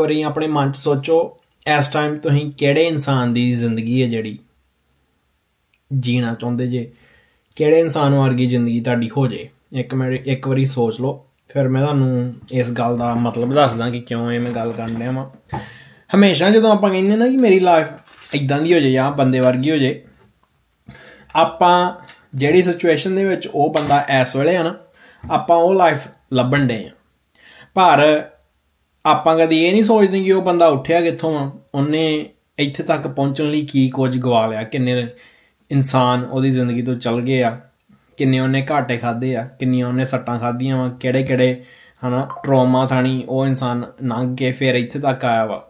ਵਾਰੀ ਆਪਣੇ ਮਨ 'ਚ ਸੋਚੋ ਇਸ ਟਾਈਮ ਤੁਸੀਂ ਕਿਹੜੇ ਇਨਸਾਨ ਦੀ ਜ਼ਿੰਦਗੀ ਹੈ ਜਿਹੜੀ ਜੀਣਾ ਚਾਹੁੰਦੇ ਜੇ ਕਿਹੜੇ ਇਨਸਾਨ ਵਰਗੀ ਜ਼ਿੰਦਗੀ ਤੁਹਾਡੀ ਹੋ ਜੇ ਇੱਕ ਮਿੰਟ ਇੱਕ ਵਾਰੀ ਸੋਚ ਲਓ ਫਿਰ ਮੈਂ ਤੁਹਾਨੂੰ ਇਸ ਗੱਲ ਦਾ ਮਤਲਬ ਦੱਸਦਾ ਕਿ ਕਿਉਂ ਇਹ ਮੈਂ ਗੱਲ ਕਰਨ ਲਿਆ ਵਾਂ ਹਮੇਸ਼ਾ ਜਦੋਂ ਆਪਾਂ ਕਹਿੰਦੇ ਨਾ ਕਿ ਮੇਰੀ ਲਾਈਫ ਇਦਾਂ ਦੀ ਹੋ ਜੇ ਜਾਂ ਬੰਦੇ ਵਰਗੀ ਹੋ ਜੇ ਆਪਾਂ ਜਿਹੜੀ ਸਿਚੁਏਸ਼ਨ ਦੇ ਵਿੱਚ ਉਹ ਬੰਦਾ ਇਸ ਵੇਲੇ ਆ ਨਾ ਆਪਾਂ ਉਹ ਲਾਈਫ ਲੱਭਣ ਦੇ ਆ ਪਰ ਆਪਾਂ ਕਦੀ ਇਹ ਨਹੀਂ ਸੋਚਦੇ ਕਿ ਉਹ ਬੰਦਾ ਉੱਠਿਆ ਕਿੱਥੋਂ ਆ ਉਹਨੇ ਇੱਥੇ ਤੱਕ ਪਹੁੰਚਣ ਲਈ ਕੀ ਕੁਝ ਗਵਾ ਲਿਆ ਕਿੰਨੇ ਇਨਸਾਨ ਉਹਦੀ ਜ਼ਿੰਦਗੀ ਤੋਂ ਚਲ ਗਏ ਆ ਕਿੰਨੇ ਉਹਨੇ ਘਾਟੇ ਖਾਦੇ ਆ ਕਿੰਨੀਆਂ ਉਹਨੇ ਸੱਟਾਂ ਖਾਧੀਆਂ ਵਾ ਕਿਹੜੇ ਕਿਹੜੇ ਹਨਾ ਟਰੋਮਾ ਥਾਣੀ ਉਹ ਇਨਸਾਨ ਲੰਘ ਕੇ ਫੇਰ ਇੱਥੇ ਤੱਕ ਆਇਆ ਵਾ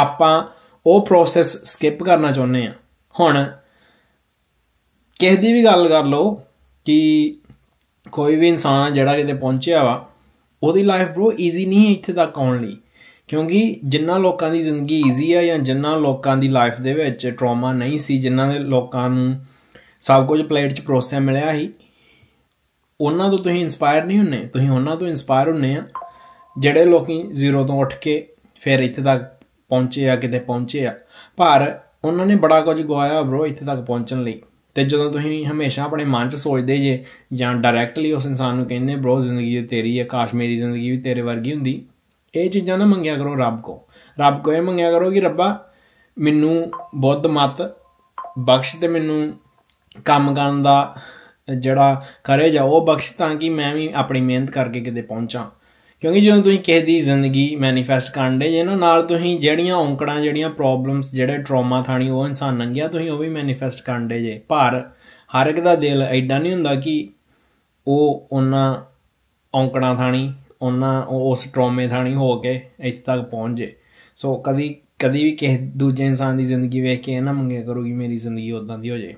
ਆਪਾਂ ਉਹ ਪ੍ਰੋਸੈਸ ਸਕਿਪ ਕਰਨਾ ਚਾਹੁੰਦੇ ਆ ਹੁਣ ਕਿਸੇ ਦੀ ਵੀ ਗੱਲ ਕਰ ਲਓ ਕਿ ਕੋਈ ਵੀ ਇਨਸਾਨ ਜਿਹੜਾ ਕਿਤੇ ਪਹੁੰਚਿਆ ਵਾ ਉਹਦੀ ਲਾਈਫ ਬ్రో ਈਜ਼ੀ ਨਹੀਂ ਇੱਥੇ ਤੱਕ ਆਉਣ ਲਈ ਕਿਉਂਕਿ ਜਿੰਨਾ ਲੋਕਾਂ ਦੀ ਜ਼ਿੰਦਗੀ ਈਜ਼ੀ ਆ ਜਾਂ ਜਿੰਨਾ ਲੋਕਾਂ ਦੀ ਲਾਈਫ ਦੇ ਵਿੱਚ ਟਰਾਮਾ ਨਹੀਂ ਸੀ ਜਿਨ੍ਹਾਂ ਦੇ ਲੋਕਾਂ ਨੂੰ ਸਭ ਕੁਝ ਪਲੇਟ 'ਚ ਪਰੋਸਿਆ ਮਿਲਿਆ ਸੀ ਉਹਨਾਂ ਤੋਂ ਤੁਸੀਂ ਇਨਸਪਾਇਰ ਨਹੀਂ ਹੁੰਨੇ ਤੁਸੀਂ ਉਹਨਾਂ ਤੋਂ ਇਨਸਪਾਇਰ ਹੁੰਨੇ ਆ ਜਿਹੜੇ ਲੋਕੀ ਜ਼ੀਰੋ ਤੋਂ ਉੱਠ ਕੇ ਫਿਰ ਇੱਥੇ ਤੱਕ ਪਹੁੰਚੇ ਆ ਕਿਤੇ ਪਹੁੰਚੇ ਆ ਪਰ ਉਹਨਾਂ ਨੇ ਬੜਾ ਕੁਝ ਗਵਾਇਆ ਬ్రో ਇੱਥੇ ਤੱਕ ਪਹੁੰਚਣ ਲਈ ਤੇ ਜਦੋਂ ਤੁਸੀਂ ਹਮੇਸ਼ਾ ਆਪਣੇ ਮਨ 'ਚ ਸੋਚਦੇ ਜੇ ਜਾਂ ਡਾਇਰੈਕਟਲੀ ਉਸ ਇਨਸਾਨ ਨੂੰ ਕਹਿੰਦੇ ਬ్రో ਜ਼ਿੰਦਗੀ ਤੇਰੀ ਹੈ ਕਾਸ਼ ਮੇਰੀ ਜ਼ਿੰਦਗੀ ਵੀ ਤੇਰੇ ਵਰਗੀ ਹੁੰਦੀ ਇਹ ਚੀਜ਼ਾਂ ਨਾ ਮੰਗਿਆ ਕਰੋ ਰੱਬ ਕੋ ਰੱਬ ਕੋ ਇਹ ਮੰਗਿਆ ਕਰੋ ਕਿ ਰੱਬਾ ਮੈਨੂੰ ਬੁੱਧ ਮਤ ਬਖਸ਼ ਤੇ ਮੈਨੂੰ ਕੰਮ ਕਰਨ ਦਾ ਜਿਹੜਾ ਕਰੇ ਜਾ ਉਹ ਬਖਸ਼ ਤਾਂ ਕਿ ਮੈਂ ਵੀ ਆਪਣੀ ਮਿਹਨਤ ਕਰਕੇ ਕਿਤੇ ਪਹੁੰਚਾਂ ਕਿਉਂਕਿ ਜਦੋਂ ਤੁਸੀਂ ਕਿਸੇ ਦੀ ਜ਼ਿੰਦਗੀ ਮੈਨੀਫੈਸਟ ਕਰਨ ਦੇ ਜੇ ਨਾ ਨਾਲ ਤੁਸੀਂ ਜਿਹੜੀਆਂ ਔਂਕੜਾਂ ਜਿਹੜੀਆਂ ਪ੍ਰੋਬਲਮਸ ਜਿਹੜੇ ਟਰਾਮਾ ਥਾਣੀ ਉਹ ਇਨਸਾਨ ਨੰਗਿਆ ਤੁਸੀਂ ਉਹ ਵੀ ਮੈਨੀਫੈਸਟ ਕਰਨ ਦੇ ਜੇ ਪਰ ਹਰ ਇੱਕ ਦਾ ਦਿਲ ਐਡਾ ਨਹੀਂ ਹੁੰਦਾ ਕਿ ਉਹ ਉਹਨਾਂ ਔਂਕੜਾਂ ਥਾਣੀ ਉਹਨਾਂ ਉਸ ਟਰਾਮੇ ਥਾਣੀ ਹੋ ਕੇ ਇੱਥੇ ਤੱਕ ਪਹੁੰਚ ਜੇ ਸੋ ਕਦੀ ਕਦੀ ਵੀ ਕਿਸੇ ਦੂਜੇ ਇਨਸਾਨ ਦੀ ਜ਼ਿੰਦਗੀ ਵੇਖ ਕੇ ਨਾ ਮੰਗੇ ਕਰੋ ਕਿ ਮੇਰੀ ਜ਼ਿੰਦਗੀ ਉਦਾਂ ਦੀ ਹੋ ਜੇ